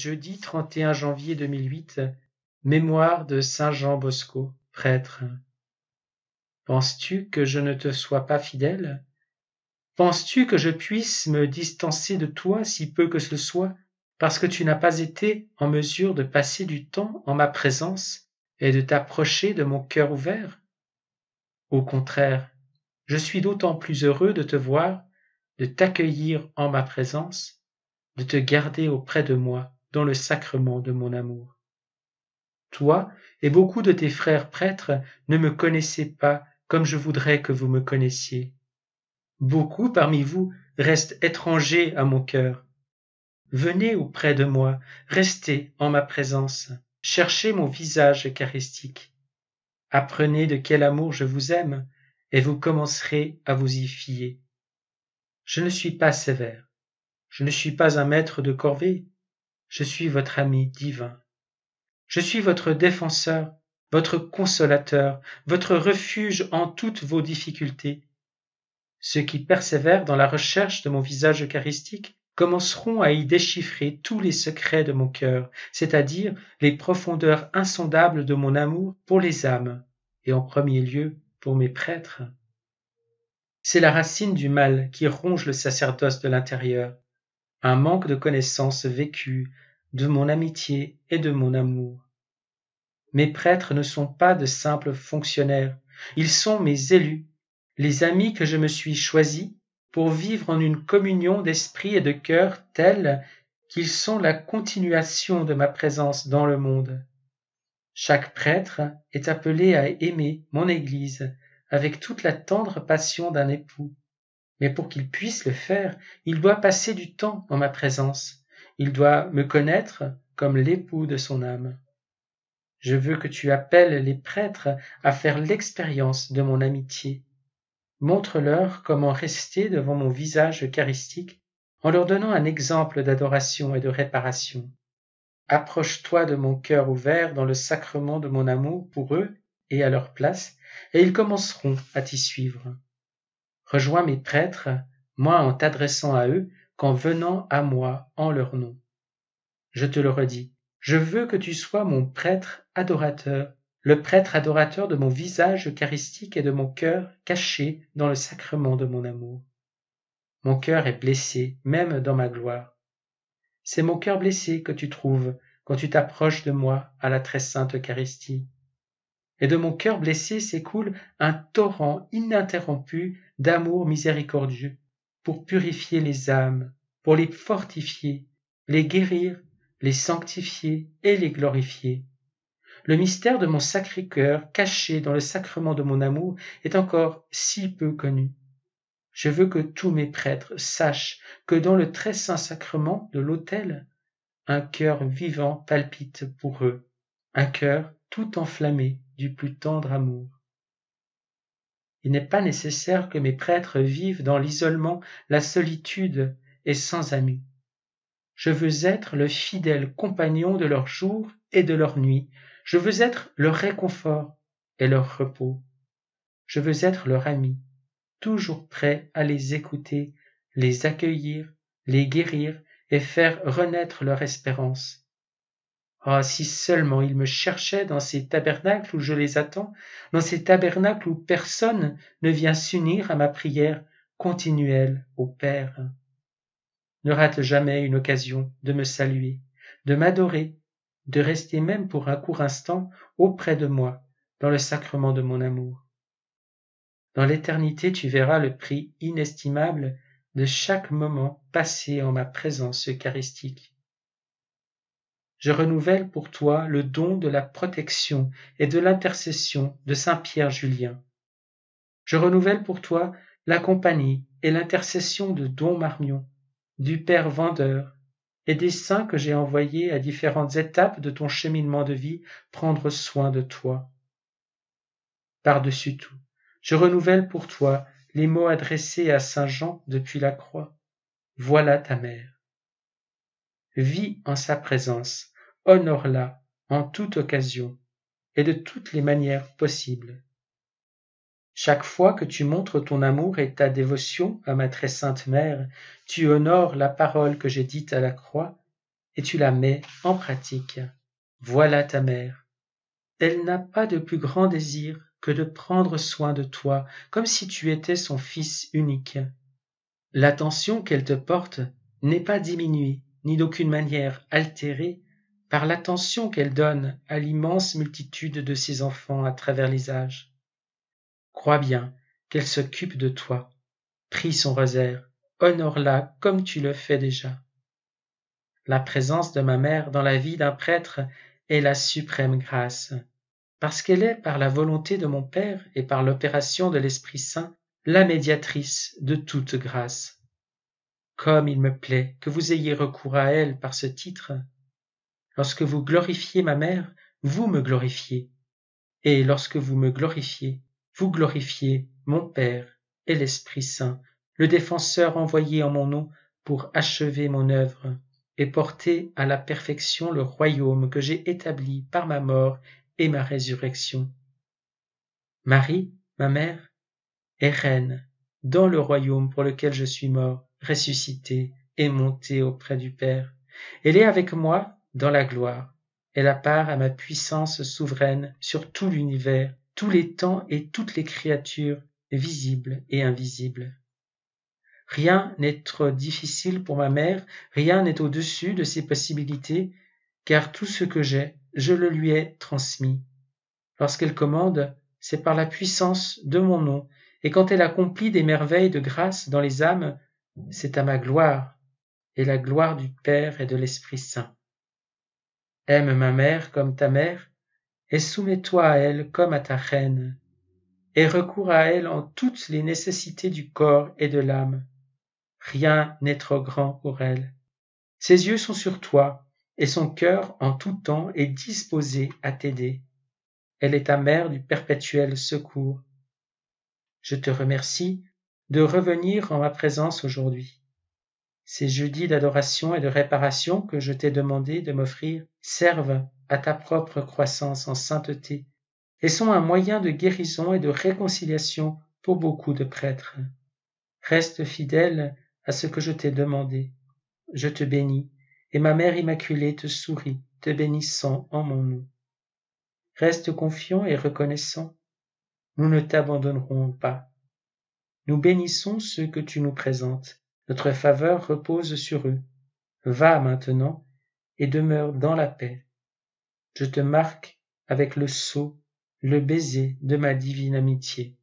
jeudi 31 janvier 2008, Mémoire de Saint Jean Bosco, prêtre. Penses-tu que je ne te sois pas fidèle Penses-tu que je puisse me distancer de toi si peu que ce soit, parce que tu n'as pas été en mesure de passer du temps en ma présence et de t'approcher de mon cœur ouvert Au contraire, je suis d'autant plus heureux de te voir, de t'accueillir en ma présence, de te garder auprès de moi, dans le sacrement de mon amour. Toi et beaucoup de tes frères prêtres ne me connaissez pas comme je voudrais que vous me connaissiez. Beaucoup parmi vous restent étrangers à mon cœur. Venez auprès de moi, restez en ma présence, cherchez mon visage eucharistique. Apprenez de quel amour je vous aime, et vous commencerez à vous y fier. Je ne suis pas sévère, je ne suis pas un maître de corvée, je suis votre ami divin. Je suis votre défenseur, votre consolateur, votre refuge en toutes vos difficultés. Ceux qui persévèrent dans la recherche de mon visage eucharistique commenceront à y déchiffrer tous les secrets de mon cœur, c'est-à-dire les profondeurs insondables de mon amour pour les âmes, et en premier lieu pour mes prêtres. C'est la racine du mal qui ronge le sacerdoce de l'intérieur, un manque de connaissance vécue de mon amitié et de mon amour. Mes prêtres ne sont pas de simples fonctionnaires, ils sont mes élus, les amis que je me suis choisis pour vivre en une communion d'esprit et de cœur telle qu'ils sont la continuation de ma présence dans le monde. Chaque prêtre est appelé à aimer mon Église avec toute la tendre passion d'un époux, mais pour qu'il puisse le faire, il doit passer du temps en ma présence. Il doit me connaître comme l'époux de son âme. Je veux que tu appelles les prêtres à faire l'expérience de mon amitié. Montre-leur comment rester devant mon visage eucharistique en leur donnant un exemple d'adoration et de réparation. Approche-toi de mon cœur ouvert dans le sacrement de mon amour pour eux et à leur place, et ils commenceront à t'y suivre. Rejoins mes prêtres, moi en t'adressant à eux qu'en venant à moi en leur nom. Je te le redis, je veux que tu sois mon prêtre adorateur, le prêtre adorateur de mon visage eucharistique et de mon cœur caché dans le sacrement de mon amour. Mon cœur est blessé, même dans ma gloire. C'est mon cœur blessé que tu trouves quand tu t'approches de moi à la très sainte Eucharistie et de mon cœur blessé s'écoule un torrent ininterrompu d'amour miséricordieux, pour purifier les âmes, pour les fortifier, les guérir, les sanctifier et les glorifier. Le mystère de mon sacré cœur, caché dans le sacrement de mon amour, est encore si peu connu. Je veux que tous mes prêtres sachent que dans le très saint sacrement de l'autel, un cœur vivant palpite pour eux, un cœur tout enflammé du plus tendre amour. Il n'est pas nécessaire que mes prêtres vivent dans l'isolement, la solitude et sans amis. Je veux être le fidèle compagnon de leurs jours et de leurs nuits. Je veux être leur réconfort et leur repos. Je veux être leur ami, toujours prêt à les écouter, les accueillir, les guérir et faire renaître leur espérance. Ah, si seulement ils me cherchaient dans ces tabernacles où je les attends, dans ces tabernacles où personne ne vient s'unir à ma prière continuelle au Père. Ne rate jamais une occasion de me saluer, de m'adorer, de rester même pour un court instant auprès de moi dans le sacrement de mon amour. Dans l'éternité, tu verras le prix inestimable de chaque moment passé en ma présence eucharistique je renouvelle pour toi le don de la protection et de l'intercession de Saint Pierre Julien. Je renouvelle pour toi la compagnie et l'intercession de Don Marmion, du Père Vendeur et des saints que j'ai envoyés à différentes étapes de ton cheminement de vie prendre soin de toi. Par-dessus tout, je renouvelle pour toi les mots adressés à Saint Jean depuis la croix. Voilà ta mère vis en sa présence, honore-la en toute occasion et de toutes les manières possibles. Chaque fois que tu montres ton amour et ta dévotion à ma très sainte mère, tu honores la parole que j'ai dite à la croix et tu la mets en pratique. Voilà ta mère. Elle n'a pas de plus grand désir que de prendre soin de toi, comme si tu étais son fils unique. L'attention qu'elle te porte n'est pas diminuée, ni d'aucune manière altérée par l'attention qu'elle donne à l'immense multitude de ses enfants à travers les âges. Crois bien qu'elle s'occupe de toi. Prie son rosaire, honore-la comme tu le fais déjà. La présence de ma mère dans la vie d'un prêtre est la suprême grâce, parce qu'elle est, par la volonté de mon Père et par l'opération de l'Esprit Saint, la médiatrice de toute grâce. Comme il me plaît que vous ayez recours à elle par ce titre. Lorsque vous glorifiez ma mère, vous me glorifiez. Et lorsque vous me glorifiez, vous glorifiez mon Père et l'Esprit Saint, le défenseur envoyé en mon nom pour achever mon œuvre et porter à la perfection le royaume que j'ai établi par ma mort et ma résurrection. Marie, ma mère, est reine dans le royaume pour lequel je suis mort, ressuscité et monté auprès du Père. Elle est avec moi dans la gloire. Elle a part à ma puissance souveraine sur tout l'univers, tous les temps et toutes les créatures, visibles et invisibles. Rien n'est trop difficile pour ma mère, rien n'est au-dessus de ses possibilités, car tout ce que j'ai, je le lui ai transmis. Lorsqu'elle commande, c'est par la puissance de mon nom, et quand elle accomplit des merveilles de grâce dans les âmes, c'est à ma gloire et la gloire du Père et de l'Esprit Saint. Aime ma mère comme ta mère, et soumets-toi à elle comme à ta reine, et recours à elle en toutes les nécessités du corps et de l'âme. Rien n'est trop grand pour elle. Ses yeux sont sur toi, et son cœur en tout temps est disposé à t'aider. Elle est ta mère du perpétuel secours. Je te remercie de revenir en ma présence aujourd'hui. Ces jeudis d'adoration et de réparation que je t'ai demandé de m'offrir servent à ta propre croissance en sainteté et sont un moyen de guérison et de réconciliation pour beaucoup de prêtres. Reste fidèle à ce que je t'ai demandé. Je te bénis, et ma Mère Immaculée te sourit, te bénissant en mon nom. Reste confiant et reconnaissant. Nous ne t'abandonnerons pas. Nous bénissons ceux que tu nous présentes, notre faveur repose sur eux. Va maintenant et demeure dans la paix. Je te marque avec le sceau, le baiser de ma divine amitié.